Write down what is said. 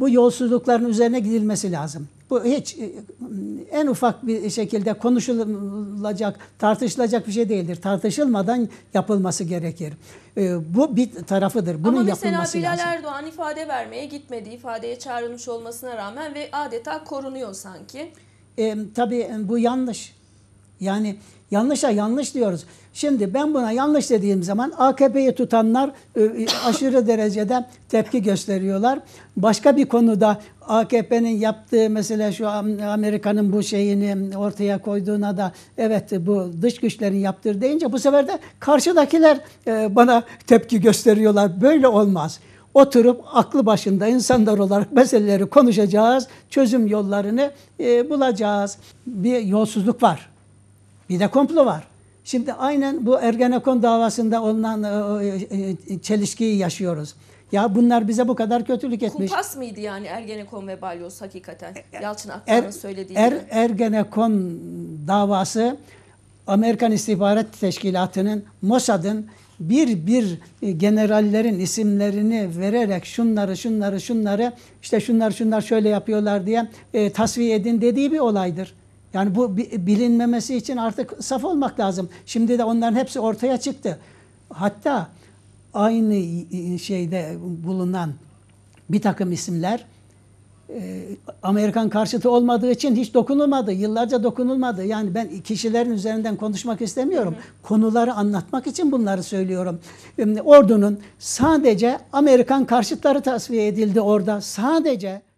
bu yolsuzlukların üzerine gidilmesi lazım. Bu hiç e, e, en ufak bir şekilde konuşulacak, tartışılacak bir şey değildir. Tartışılmadan yapılması gerekir. E, bu bir tarafıdır. Bunun Ama mesela Bilal lazım. Erdoğan ifade vermeye gitmedi, ifadeye çağrılmış olmasına rağmen ve adeta korunuyor sanki. E, tabii bu yanlış. Yani yanlışa yanlış diyoruz. Şimdi ben buna yanlış dediğim zaman AKP'yi tutanlar e, e, aşırı derecede tepki gösteriyorlar. Başka bir konuda AKP'nin yaptığı mesela şu Amerika'nın bu şeyini ortaya koyduğuna da evet bu dış güçlerin yaptığı deyince bu sefer de karşıdakiler e, bana tepki gösteriyorlar. Böyle olmaz oturup aklı başında insanlar olarak meseleleri konuşacağız, çözüm yollarını bulacağız. Bir yolsuzluk var. Bir de komplo var. Şimdi aynen bu Ergenekon davasında olunan e, e, e, çelişkiyi yaşıyoruz. Ya bunlar bize bu kadar kötülük etmiş. Kumpas mıydı yani Ergenekon ve Balyoz hakikaten? Yalçın Aktan'ın er, söylediği er, gibi. Ergenekon davası Amerikan İstihbarat Teşkilatı'nın, Mossad'ın bir bir generallerin isimlerini vererek şunları şunları şunları işte şunlar şunlar şöyle yapıyorlar diye e, tasfiye edin dediği bir olaydır. Yani bu bilinmemesi için artık saf olmak lazım. Şimdi de onların hepsi ortaya çıktı. Hatta aynı şeyde bulunan bir takım isimler e, Amerikan karşıtı olmadığı için hiç dokunulmadı. Yıllarca dokunulmadı. Yani ben kişilerin üzerinden konuşmak istemiyorum. Hı hı. Konuları anlatmak için bunları söylüyorum. Ordunun sadece Amerikan karşıtları tasfiye edildi orada. Sadece